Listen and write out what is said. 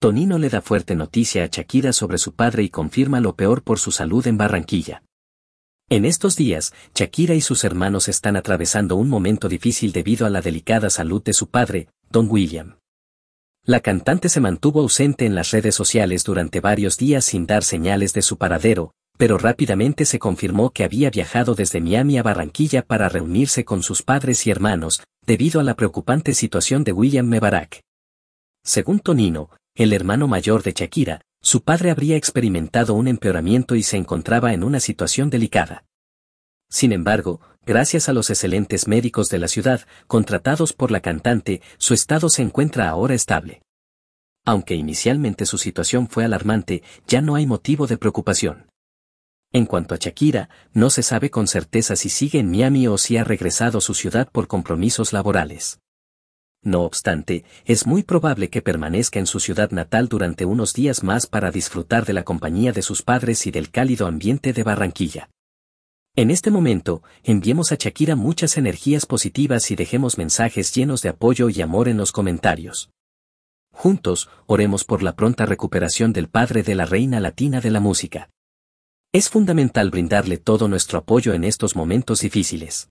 Tonino le da fuerte noticia a Shakira sobre su padre y confirma lo peor por su salud en Barranquilla. En estos días, Shakira y sus hermanos están atravesando un momento difícil debido a la delicada salud de su padre, Don William. La cantante se mantuvo ausente en las redes sociales durante varios días sin dar señales de su paradero, pero rápidamente se confirmó que había viajado desde Miami a Barranquilla para reunirse con sus padres y hermanos, debido a la preocupante situación de William Mebarak. Según Tonino, el hermano mayor de Shakira, su padre habría experimentado un empeoramiento y se encontraba en una situación delicada. Sin embargo, gracias a los excelentes médicos de la ciudad, contratados por la cantante, su estado se encuentra ahora estable. Aunque inicialmente su situación fue alarmante, ya no hay motivo de preocupación. En cuanto a Shakira, no se sabe con certeza si sigue en Miami o si ha regresado a su ciudad por compromisos laborales. No obstante, es muy probable que permanezca en su ciudad natal durante unos días más para disfrutar de la compañía de sus padres y del cálido ambiente de Barranquilla. En este momento, enviemos a Shakira muchas energías positivas y dejemos mensajes llenos de apoyo y amor en los comentarios. Juntos, oremos por la pronta recuperación del padre de la reina latina de la música. Es fundamental brindarle todo nuestro apoyo en estos momentos difíciles.